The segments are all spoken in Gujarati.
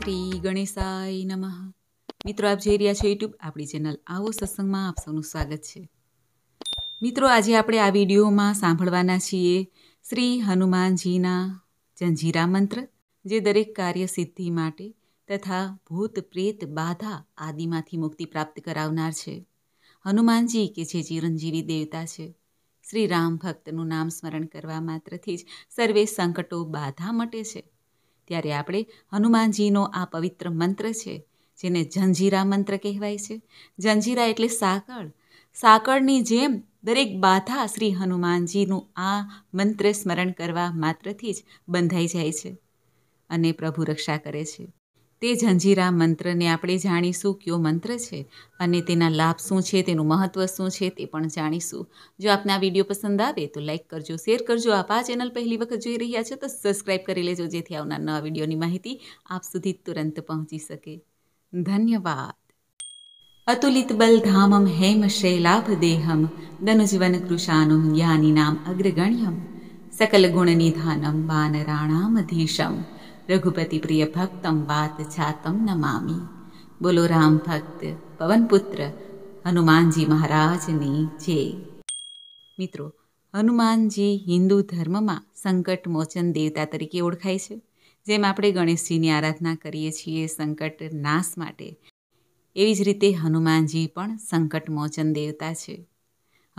શ્રી ગણેશાય નમઃ મિત્રો આપ જોઈ રહ્યા છો યુટ્યુબ આપણી ચેનલ આવો સત્સંગમાં આપ સૌનું સ્વાગત છે મિત્રો આજે આપણે આ વિડીયોમાં સાંભળવાના છીએ શ્રી હનુમાનજીના જંજીરા મંત્ર જે દરેક કાર્ય સિદ્ધિ માટે તથા ભૂત પ્રેત બાધા આદિમાંથી મુક્તિ પ્રાપ્ત કરાવનાર છે હનુમાનજી કે જે ચિરંજીવી દેવતા છે શ્રી રામ ભક્તનું નામ સ્મરણ કરવા માત્રથી જ સર્વે સંકટો બાધા મટે છે ત્યારે આપણે હનુમાનજીનો આ પવિત્ર મંત્ર છે જેને જંજીરા મંત્ર કહેવાય છે જંજીરા એટલે સાકળ સાકળની જેમ દરેક બાધા શ્રી હનુમાનજીનું આ મંત્ર સ્મરણ કરવા માત્રથી જ બંધાઈ જાય છે અને પ્રભુ રક્ષા કરે છે તે જંજીરા મંત્રને આપણે જાણીશું કયો મંત્ર છે અને તેના લાભ શું છે તેનું મહત્ત્વ શું છે તે પણ જાણીશું જો આપને આ વિડીયો પસંદ આવે તો લાઇક કરજો શેર કરજો આપ આ ચેનલ પહેલી વખત જોઈ રહ્યા છો તો સબસ્ક્રાઈબ કરી લેજો જેથી આવનાર નવા વિડીયોની માહિતી આપ સુધી તુરંત પહોંચી શકે ધન્યવાદ અતુલિત બલધામમ હેમ શૈલાભ દેહમ દનુજવન કૃષાનું નામ અગ્રગણ્યમ સકલ ગુણ નિધાનમ ધીશમ રઘુપતિ પ્રિય ભક્તમ વાત છાતમ નમામી બોલો રામ ભક્ત પવનપુત્ર હનુમાનજી મહારાજની જે મિત્રો હનુમાનજી હિન્દુ ધર્મમાં સંકટ મોચન દેવતા તરીકે ઓળખાય છે જેમ આપણે ગણેશજીની આરાધના કરીએ છીએ સંકટ નાશ માટે એવી જ રીતે હનુમાનજી પણ સંકટ મોચન દેવતા છે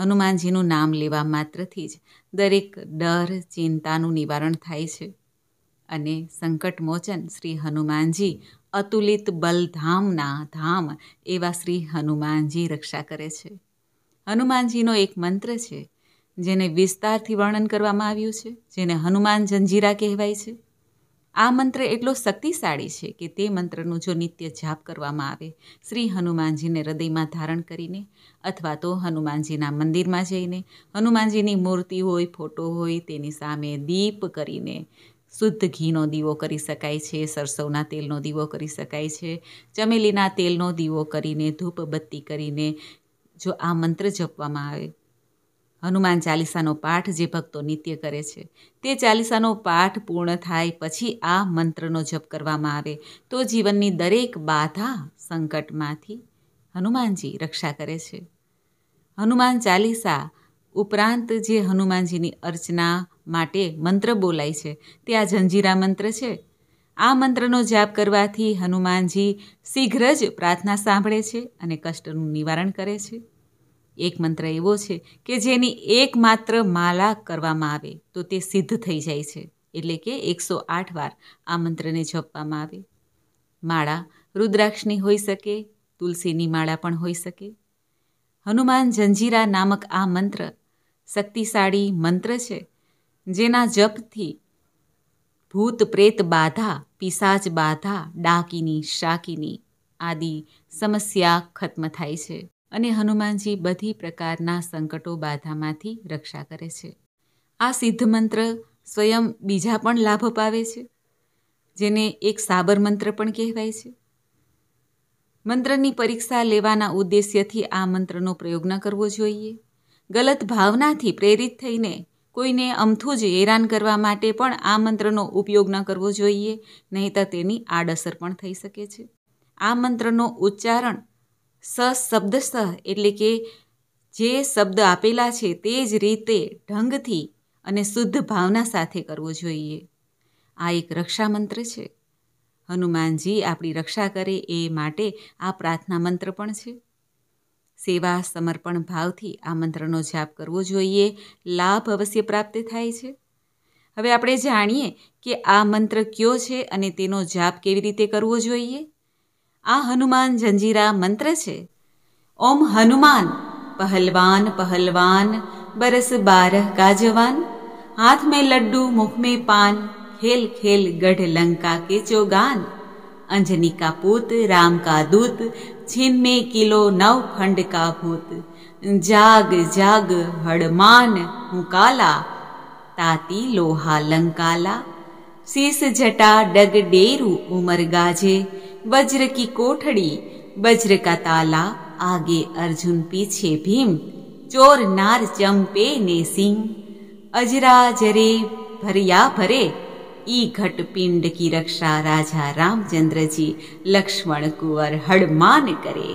હનુમાનજીનું નામ લેવા માત્રથી જ દરેક ડર ચિંતાનું નિવારણ થાય છે અને સંકટમોચન શ્રી હનુમાનજી અતુલિત બલધામના ધામ એવા શ્રી હનુમાનજી રક્ષા કરે છે હનુમાનજીનો એક મંત્ર છે જેને વિસ્તારથી વર્ણન કરવામાં આવ્યું છે જેને હનુમાન જંજીરા કહેવાય છે આ મંત્ર એટલો શક્તિશાળી છે કે તે મંત્રનું જો નિત્ય જાપ કરવામાં આવે શ્રી હનુમાનજીને હૃદયમાં ધારણ કરીને અથવા તો હનુમાનજીના મંદિરમાં જઈને હનુમાનજીની મૂર્તિ હોય ફોટો હોય તેની સામે દીપ કરીને શુદ્ધ ઘીનો દીવો કરી શકાય છે સરસવના તેલનો દીવો કરી શકાય છે ચમેલીના તેલનો દીવો કરીને ધૂપ બત્તી કરીને જો આ મંત્ર જપવામાં આવે હનુમાન ચાલીસાનો પાઠ જે ભક્તો નિત્ય કરે છે તે ચાલીસાનો પાઠ પૂર્ણ થાય પછી આ મંત્રનો જપ કરવામાં આવે તો જીવનની દરેક બાધા સંકટમાંથી હનુમાનજી રક્ષા કરે છે હનુમાન ચાલીસા ઉપરાંત જે હનુમાનજીની અર્ચના માટે મંત્ર બોલાય છે તે આ જંજીરા મંત્ર છે આ મંત્રનો જાપ કરવાથી હનુમાનજી શીઘ્ર જ પ્રાર્થના સાંભળે છે અને કષ્ટનું નિવારણ કરે છે એક મંત્ર એવો છે કે જેની એકમાત્ર માલા કરવામાં આવે તો તે સિદ્ધ થઈ જાય છે એટલે કે એકસો આઠ વાર આ મંત્રને જપવામાં આવે માળા રુદ્રાક્ષની હોઈ શકે તુલસીની માળા પણ હોઈ શકે હનુમાન જંજીરા નામક આ મંત્ર શક્તિશાળી મંત્ર છે જેના જપથી ભૂત પ્રેત બાધા પિસાચ બાધા ડાકીની શાકીની આદિ સમસ્યા ખત્મ થાય છે અને હનુમાનજી બધી પ્રકારના સંકટો બાધામાંથી રક્ષા કરે છે આ સિદ્ધ મંત્ર સ્વયં બીજા પણ લાભ અપાવે છે જેને એક સાબર મંત્ર પણ કહેવાય છે મંત્રની પરીક્ષા લેવાના ઉદ્દેશ્યથી આ મંત્રનો પ્રયોગ ન કરવો જોઈએ ગલત ભાવનાથી પ્રેરિત થઈને કોઈને અમથું જ હેરાન કરવા માટે પણ આ મંત્રનો ઉપયોગ ન કરવો જોઈએ નહીંતર તેની આડઅસર પણ થઈ શકે છે આ મંત્રનો ઉચ્ચારણ સ શબ્દ સ એટલે કે જે શબ્દ આપેલા છે તે જ રીતે ઢંગથી અને શુદ્ધ ભાવના સાથે કરવો જોઈએ આ એક રક્ષા મંત્ર છે હનુમાનજી આપણી રક્ષા કરે એ માટે આ પ્રાર્થના મંત્ર પણ છે સેવા સમર્પણ ભાવથી આ મંત્રનો જાપ કરવો જોઈએ લાભ અવશ્ય પ્રાપ્ત થાય છે હવે આપણે જાણીએ કે આ મંત્ર કયો છે અને તેનો જાપ કેવી રીતે કરવો જોઈએ આ હનુમાન જંજીરા મંત્ર છે ઓમ હનુમાન પહલવાન પહલવાન બરસ બારહ કાજવાન હાથ મેં લડ્ડુ મુખ મેં પાન ખેલ ખેલ ગઢ લંકા કે ચોગાન અંજની કા પૂત રામ કા દૂત छिन्मे किलो नव खंड का भूत जाग जाग हड़मान हुकाला ताती लोहा लंकाला शीस जटा डग डेरू उमर गाजे वज्र की कोठड़ी वज्र का ताला आगे अर्जुन पीछे भीम चोर नार चंपे ने सिंह अजरा जरे भरिया भरे ઈ ઘટપિંડ કી રક્ષા રાજા રામચંદ્રજી લક્ષ્મણ કુંવર હડમાન કરે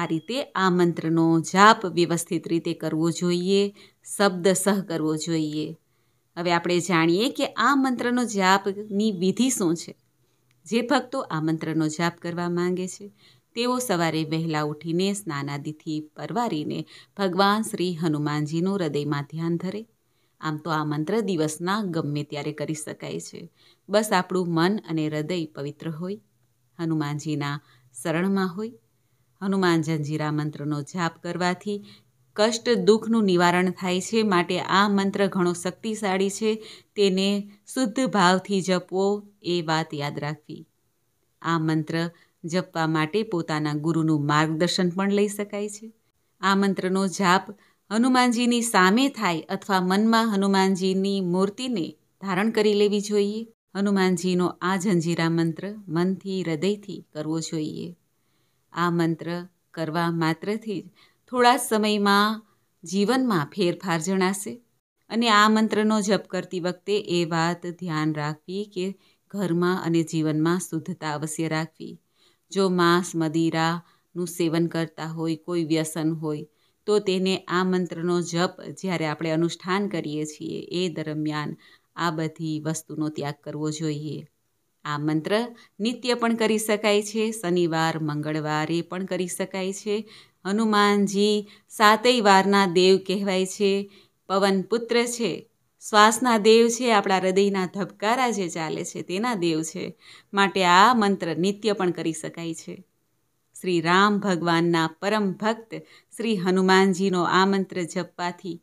આ રીતે આ મંત્રનો જાપ વ્યવસ્થિત રીતે કરવો જોઈએ શબ્દ સહ કરવો જોઈએ હવે આપણે જાણીએ કે આ મંત્રનો જાપની વિધિ શું છે જે ભક્તો આ મંત્રનો જાપ કરવા માંગે છે તેઓ સવારે વહેલા ઉઠીને સ્નાનાદિથી પરવારીને ભગવાન શ્રી હનુમાનજીનું હૃદયમાં ધ્યાન ધરે આમ તો આ મંત્ર દિવસના ગમે ત્યારે કરી શકાય છે બસ આપણું મન અને હૃદય પવિત્ર હોય હનુમાનજીના શરણમાં હોય હનુમાન જંજીરા મંત્રનો જાપ કરવાથી કષ્ટ દુઃખનું નિવારણ થાય છે માટે આ મંત્ર ઘણો શક્તિશાળી છે તેને શુદ્ધ ભાવથી જપવો એ વાત યાદ રાખવી આ મંત્ર જપવા માટે પોતાના ગુરુનું માર્ગદર્શન પણ લઈ શકાય છે આ મંત્રનો જાપ હનુમાનજીની સામે થાય અથવા મનમાં હનુમાનજીની મૂર્તિને ધારણ કરી લેવી જોઈએ હનુમાનજીનો આ જંજીરા મંત્ર મનથી હૃદયથી કરવો જોઈએ આ મંત્ર કરવા માત્રથી જ થોડા સમયમાં જીવનમાં ફેરફાર જણાશે અને આ મંત્રનો જપ કરતી વખતે એ વાત ધ્યાન રાખવી કે ઘરમાં અને જીવનમાં શુદ્ધતા અવશ્ય રાખવી જો માંસ મદિરાનું સેવન કરતા હોય કોઈ વ્યસન હોય તો તેને આ મંત્રનો જપ જ્યારે આપણે અનુષ્ઠાન કરીએ છીએ એ દરમિયાન આ બધી વસ્તુનો ત્યાગ કરવો જોઈએ આ મંત્ર નિત્ય પણ કરી શકાય છે શનિવાર મંગળવારે પણ કરી શકાય છે હનુમાનજી સાતેય વારના દેવ કહેવાય છે પવન પુત્ર છે શ્વાસના દેવ છે આપણા હૃદયના ધબકારા જે ચાલે છે તેના દેવ છે માટે આ મંત્ર નિત્ય પણ કરી શકાય છે શ્રી રામ ભગવાનના પરમ ભક્ત શ્રી હનુમાનજીનો આ મંત્ર જપવાથી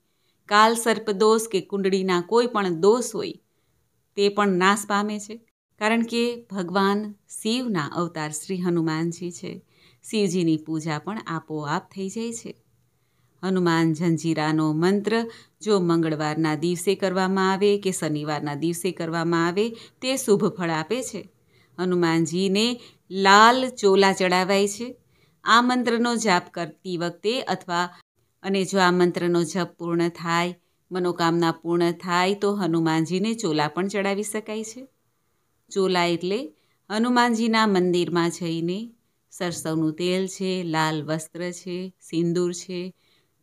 કાલ સર્પદોષ કે કુંડળીના કોઈ પણ દોષ હોય તે પણ નાશ પામે છે કારણ કે ભગવાન શિવના અવતાર શ્રી હનુમાનજી છે શિવજીની પૂજા પણ આપોઆપ થઈ જાય છે હનુમાન જંજીરાનો મંત્ર જો મંગળવારના દિવસે કરવામાં આવે કે શનિવારના દિવસે કરવામાં આવે તે શુભ ફળ આપે છે હનુમાનજીને લાલ ચોલા ચડાવાય છે આ મંત્રનો જાપ કરતી વખતે અથવા અને જો આ મંત્રનો જપ પૂર્ણ થાય મનોકામના પૂર્ણ થાય તો હનુમાનજીને ચોલા પણ ચડાવી શકાય છે ચોલા એટલે હનુમાનજીના મંદિરમાં જઈને સરસવનું તેલ છે લાલ વસ્ત્ર છે સિંદૂર છે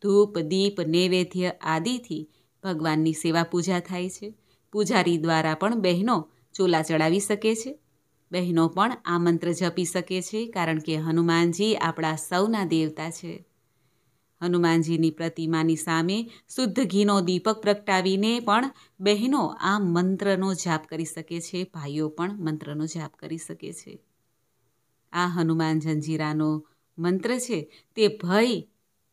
ધૂપ દીપ નૈવેદ્ય આદિથી ભગવાનની સેવા પૂજા થાય છે પૂજારી દ્વારા પણ બહેનો ચોલા ચડાવી શકે છે બહેનો પણ આ મંત્ર જપી શકે છે કારણ કે હનુમાનજી આપણા સૌના દેવતા છે હનુમાનજીની પ્રતિમાની સામે શુદ્ધ ઘીનો દીપક પ્રગટાવીને પણ બહેનો આ મંત્રનો જાપ કરી શકે છે ભાઈઓ પણ મંત્રનો જાપ કરી શકે છે આ હનુમાન જંજીરાનો મંત્ર છે તે ભય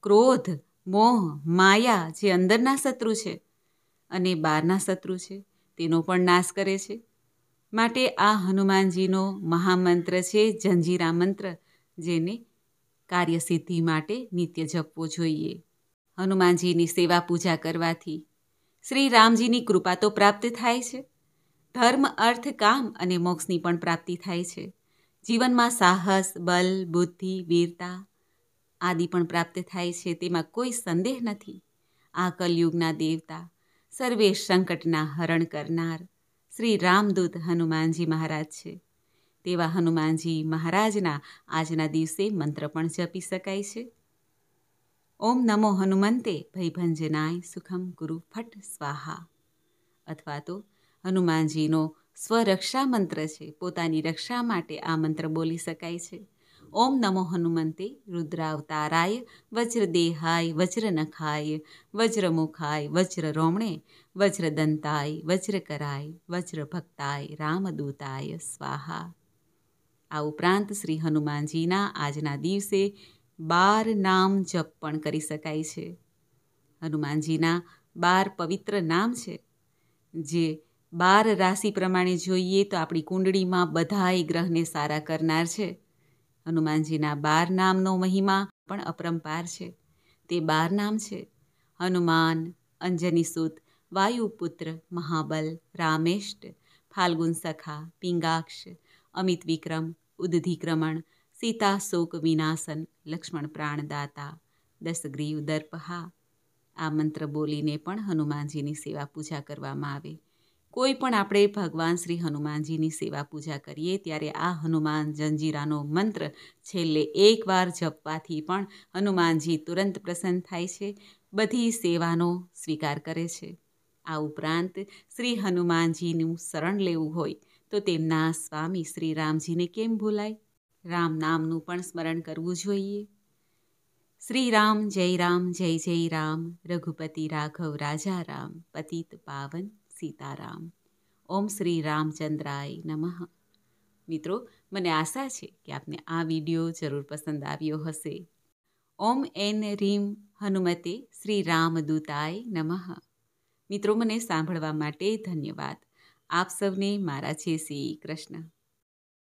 ક્રોધ મોહ માયા જે અંદરના શત્રુ છે અને બહારના શત્રુ છે તેનો પણ નાશ કરે છે માટે આ હનુમાનજીનો મહામંત્ર છે જંજીરા મંત્ર જેને કાર્યસિદ્ધિ માટે નિત્ય જપવો જોઈએ હનુમાનજીની સેવા પૂજા કરવાથી શ્રી રામજીની કૃપા તો પ્રાપ્ત થાય છે ધર્મ અર્થ કામ અને મોક્ષની પણ પ્રાપ્તિ થાય છે જીવનમાં સાહસ બલ બુદ્ધિ વીરતા આદિ પણ પ્રાપ્ત થાય છે તેમાં કોઈ સંદેહ નથી આ કલયુગના દેવતા સર્વે સંકટના હરણ કરનાર શ્રી રામદૂત હનુમાનજી મહારાજ છે તેવા હનુમાનજી મહારાજના આજના દિવસે મંત્ર પણ જપી શકાય છે ઓમ નમો હનુમંતે ભયભંજનાય સુખમ ગુરુ ફટ સ્વાહા અથવા તો હનુમાનજીનો સ્વરક્ષા મંત્ર છે પોતાની રક્ષા માટે આ મંત્ર બોલી શકાય છે ઓમ નમો હનુમંતે રુદ્રાવતારાય વજ્રદેહાય વજ્રનખાય વજ્રમુખાય વજ્ર રોમણે વજ્રદંતાય વજ્રકરાય વજ્રભક્તાય રામદૂતાય સ્વાહા આ ઉપરાંત શ્રી હનુમાનજીના આજના દિવસે બાર નામ જપ પણ કરી શકાય છે હનુમાનજીના બાર પવિત્ર નામ છે જે બાર રાશિ પ્રમાણે જોઈએ તો આપણી કુંડળીમાં બધાય ગ્રહને સારા કરનાર છે હનુમાનજીના બાર નામનો મહિમા પણ અપરંપાર છે તે બાર નામ છે હનુમાન અંજની સુત વાયુપુત્ર મહાબલ રામેષ્ટ ફાલ્ગુન સખા પિંગાક્ષ અમિત વિક્રમ ઉદધિક્રમણ સીતા શોક વિનાશન લક્ષ્મણ પ્રાણદાતા દસગ્રીવ દર્પહા આ મંત્ર બોલીને પણ હનુમાનજીની સેવા પૂજા કરવામાં આવે કોઈ પણ આપણે ભગવાન શ્રી હનુમાનજીની સેવા પૂજા કરીએ ત્યારે આ હનુમાન જંજીરાનો મંત્ર છેલ્લે એકવાર જપવાથી પણ હનુમાનજી તુરંત પ્રસન્ન થાય છે બધી સેવાનો સ્વીકાર કરે છે આ ઉપરાંત શ્રી હનુમાનજીનું શરણ લેવું હોય તો તેમના સ્વામી શ્રી રામજીને કેમ ભૂલાય રામ નામનું પણ સ્મરણ કરવું જોઈએ શ્રી રામ જય રામ જય જય રામ રઘુપતિ રાઘવ રાજા રામ પતિત પાવન સીતારામ ઓમ શ્રી રામચંદ્રાય નમઃ મિત્રો મને આશા છે કે આપને આ વિડીયો જરૂર પસંદ આવ્યો હશે ઓમ એન રીમ હનુમતે શ્રી રામદૂતાય નમઃ મિત્રો મને સાંભળવા માટે ધન્યવાદ આપ સૌને મારા છે શ્રી કૃષ્ણ